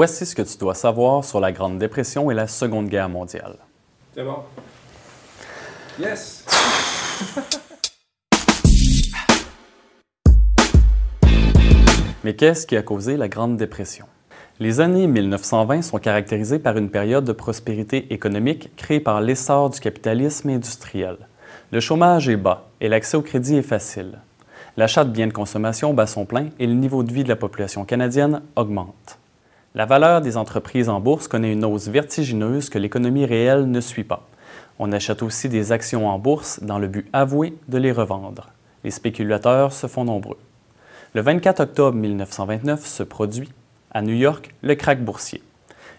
Voici ce que tu dois savoir sur la Grande Dépression et la Seconde Guerre mondiale. C'est bon. Yes! Mais qu'est-ce qui a causé la Grande Dépression? Les années 1920 sont caractérisées par une période de prospérité économique créée par l'essor du capitalisme industriel. Le chômage est bas et l'accès au crédit est facile. L'achat de biens de consommation bat son plein et le niveau de vie de la population canadienne augmente. La valeur des entreprises en bourse connaît une hausse vertigineuse que l'économie réelle ne suit pas. On achète aussi des actions en bourse dans le but avoué de les revendre. Les spéculateurs se font nombreux. Le 24 octobre 1929 se produit, à New York, le crack boursier.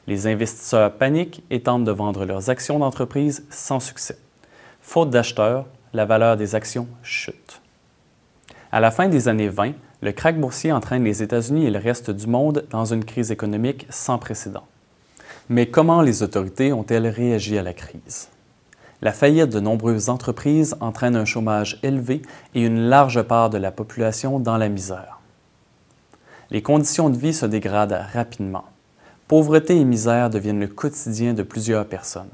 Les investisseurs paniquent et tentent de vendre leurs actions d'entreprise sans succès. Faute d'acheteurs, la valeur des actions chute. À la fin des années 20, le krach boursier entraîne les États-Unis et le reste du monde dans une crise économique sans précédent. Mais comment les autorités ont-elles réagi à la crise? La faillite de nombreuses entreprises entraîne un chômage élevé et une large part de la population dans la misère. Les conditions de vie se dégradent rapidement. Pauvreté et misère deviennent le quotidien de plusieurs personnes.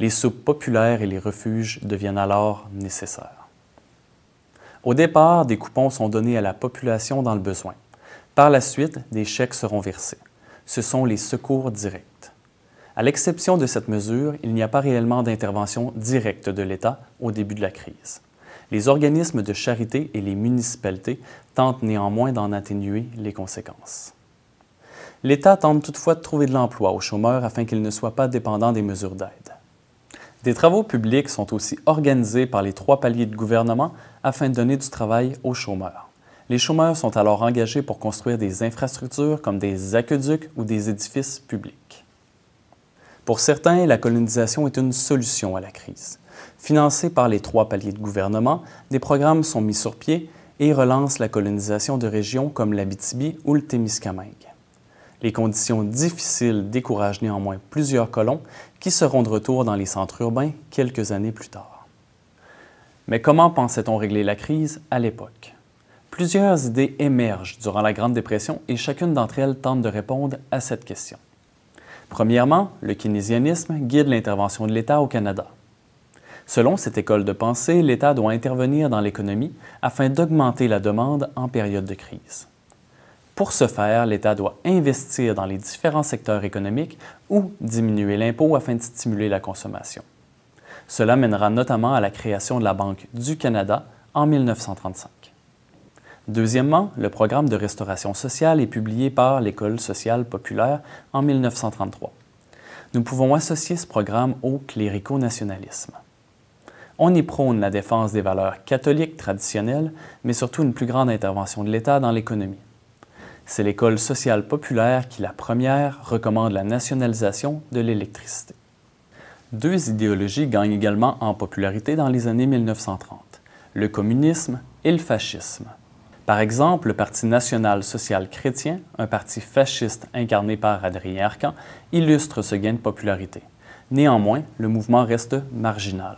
Les soupes populaires et les refuges deviennent alors nécessaires. Au départ, des coupons sont donnés à la population dans le besoin. Par la suite, des chèques seront versés. Ce sont les secours directs. À l'exception de cette mesure, il n'y a pas réellement d'intervention directe de l'État au début de la crise. Les organismes de charité et les municipalités tentent néanmoins d'en atténuer les conséquences. L'État tente toutefois de trouver de l'emploi aux chômeurs afin qu'ils ne soient pas dépendants des mesures d'aide. Des travaux publics sont aussi organisés par les trois paliers de gouvernement afin de donner du travail aux chômeurs. Les chômeurs sont alors engagés pour construire des infrastructures comme des aqueducs ou des édifices publics. Pour certains, la colonisation est une solution à la crise. Financés par les trois paliers de gouvernement, des programmes sont mis sur pied et relancent la colonisation de régions comme l'Abitibi ou le Témiscamingue. Les conditions difficiles découragent néanmoins plusieurs colons qui seront de retour dans les centres urbains quelques années plus tard. Mais comment pensait-on régler la crise à l'époque? Plusieurs idées émergent durant la Grande Dépression et chacune d'entre elles tente de répondre à cette question. Premièrement, le keynésianisme guide l'intervention de l'État au Canada. Selon cette école de pensée, l'État doit intervenir dans l'économie afin d'augmenter la demande en période de crise. Pour ce faire, l'État doit investir dans les différents secteurs économiques ou diminuer l'impôt afin de stimuler la consommation. Cela mènera notamment à la création de la Banque du Canada en 1935. Deuxièmement, le programme de restauration sociale est publié par l'École sociale populaire en 1933. Nous pouvons associer ce programme au clérico-nationalisme. On y prône la défense des valeurs catholiques traditionnelles, mais surtout une plus grande intervention de l'État dans l'économie. C'est l'École sociale populaire qui, la première, recommande la nationalisation de l'électricité. Deux idéologies gagnent également en popularité dans les années 1930, le communisme et le fascisme. Par exemple, le Parti national social chrétien, un parti fasciste incarné par Adrien Arcan, illustre ce gain de popularité. Néanmoins, le mouvement reste marginal.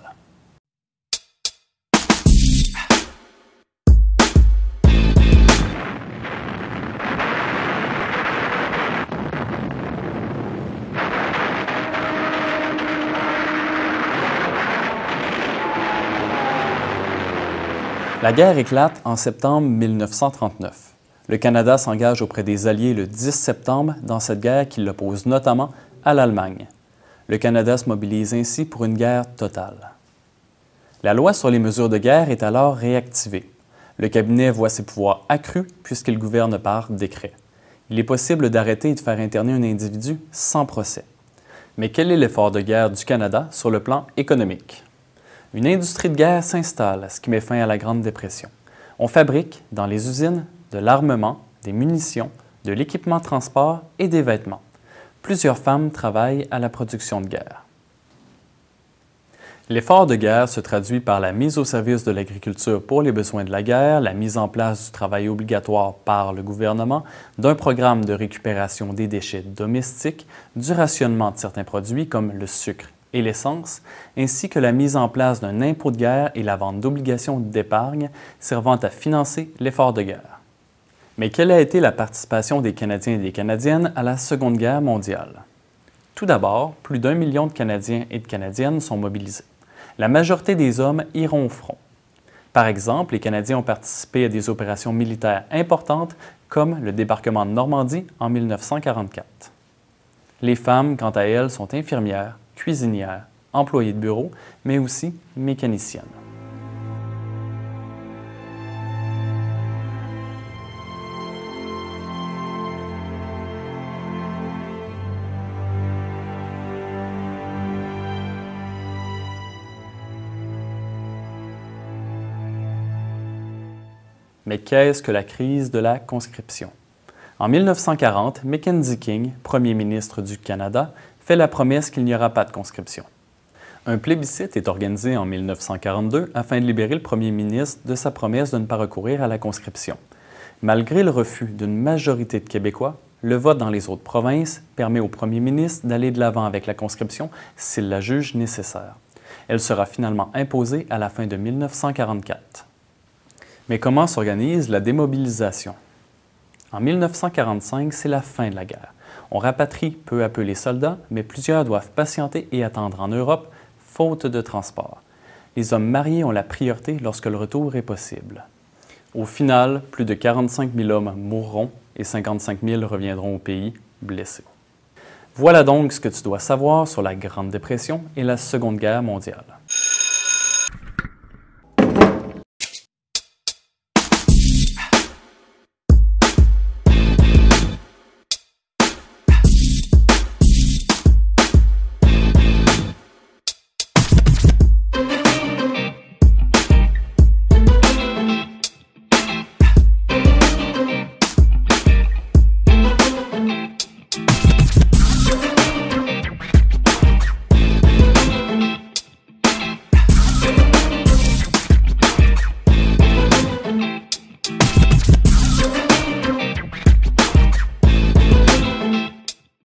La guerre éclate en septembre 1939. Le Canada s'engage auprès des Alliés le 10 septembre dans cette guerre qui l'oppose notamment à l'Allemagne. Le Canada se mobilise ainsi pour une guerre totale. La loi sur les mesures de guerre est alors réactivée. Le cabinet voit ses pouvoirs accrus puisqu'il gouverne par décret. Il est possible d'arrêter et de faire interner un individu sans procès. Mais quel est l'effort de guerre du Canada sur le plan économique? une industrie de guerre s'installe, ce qui met fin à la Grande Dépression. On fabrique, dans les usines, de l'armement, des munitions, de l'équipement transport et des vêtements. Plusieurs femmes travaillent à la production de guerre. L'effort de guerre se traduit par la mise au service de l'agriculture pour les besoins de la guerre, la mise en place du travail obligatoire par le gouvernement, d'un programme de récupération des déchets domestiques, du rationnement de certains produits comme le sucre et l'essence, ainsi que la mise en place d'un impôt de guerre et la vente d'obligations d'épargne servant à financer l'effort de guerre. Mais quelle a été la participation des Canadiens et des Canadiennes à la Seconde Guerre mondiale? Tout d'abord, plus d'un million de Canadiens et de Canadiennes sont mobilisés. La majorité des hommes iront au front. Par exemple, les Canadiens ont participé à des opérations militaires importantes comme le débarquement de Normandie en 1944. Les femmes, quant à elles, sont infirmières, cuisinière, employée de bureau, mais aussi mécanicienne. Mais qu'est-ce que la crise de la conscription? En 1940, Mackenzie King, premier ministre du Canada, fait la promesse qu'il n'y aura pas de conscription. Un plébiscite est organisé en 1942 afin de libérer le premier ministre de sa promesse de ne pas recourir à la conscription. Malgré le refus d'une majorité de Québécois, le vote dans les autres provinces permet au premier ministre d'aller de l'avant avec la conscription s'il la juge nécessaire. Elle sera finalement imposée à la fin de 1944. Mais comment s'organise la démobilisation? En 1945, c'est la fin de la guerre. On rapatrie peu à peu les soldats, mais plusieurs doivent patienter et attendre en Europe, faute de transport. Les hommes mariés ont la priorité lorsque le retour est possible. Au final, plus de 45 000 hommes mourront et 55 000 reviendront au pays blessés. Voilà donc ce que tu dois savoir sur la Grande Dépression et la Seconde Guerre mondiale.